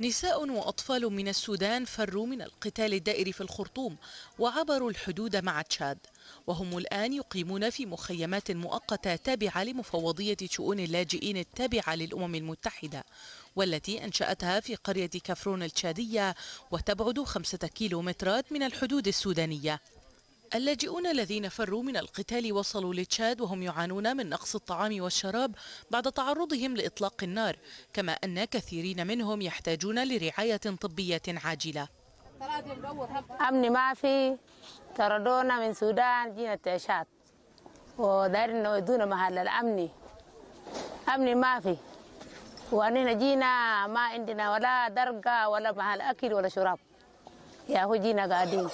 نساء وأطفال من السودان فروا من القتال الدائر في الخرطوم وعبروا الحدود مع تشاد وهم الآن يقيمون في مخيمات مؤقتة تابعة لمفوضية شؤون اللاجئين التابعة للأمم المتحدة والتي أنشأتها في قرية كفرون التشادية وتبعد خمسة كيلومترات من الحدود السودانية اللاجئون الذين فروا من القتال وصلوا لتشاد وهم يعانون من نقص الطعام والشراب بعد تعرضهم لإطلاق النار كما أن كثيرين منهم يحتاجون لرعاية طبية عاجلة أمني ما في طردونا من السودان جينا تشاد ودار انه محل الامن أمني ما في واننا جينا ما عندنا ولا درقه ولا محل اكل ولا شراب يا هو جينا قاعدين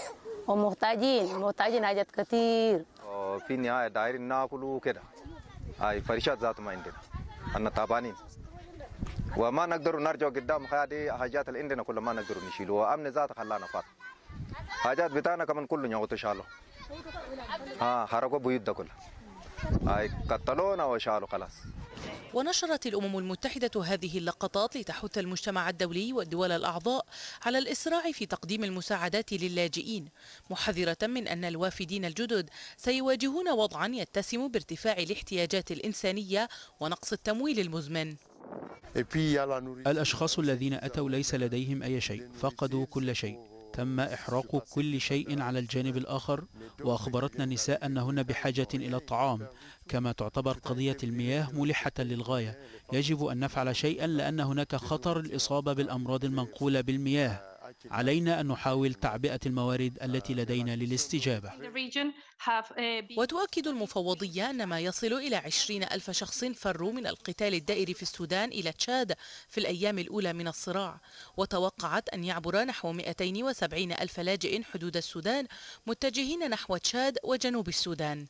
ومحتاجين محتاجين حاجات كثير آه، في النهايه دايرين ناكل كده هاي فرشات ذات ما عندنا انا تعبانين وما نقدر نرجع قدام هذه حاجات اللي عندنا كلها ما نقدر نشيلوها امن ذات خلانا فات حاجات بتاعنا كمان كله يغطوا ان ها حركوا بيوت ده كله قتلونا وشالوا خلاص ونشرت الأمم المتحدة هذه اللقطات لتحث المجتمع الدولي والدول الأعضاء على الإسراع في تقديم المساعدات للاجئين محذرة من أن الوافدين الجدد سيواجهون وضعا يتسم بارتفاع الاحتياجات الإنسانية ونقص التمويل المزمن الأشخاص الذين أتوا ليس لديهم أي شيء فقدوا كل شيء تم إحراق كل شيء على الجانب الآخر وأخبرتنا النساء أنهن بحاجة إلى الطعام كما تعتبر قضية المياه ملحة للغاية يجب أن نفعل شيئا لأن هناك خطر الإصابة بالأمراض المنقولة بالمياه علينا أن نحاول تعبئة الموارد التي لدينا للاستجابة وتؤكد المفوضية أن ما يصل إلى 20 ألف شخص فروا من القتال الدائري في السودان إلى تشاد في الأيام الأولى من الصراع وتوقعت أن يعبر نحو 270 ألف لاجئ حدود السودان متجهين نحو تشاد وجنوب السودان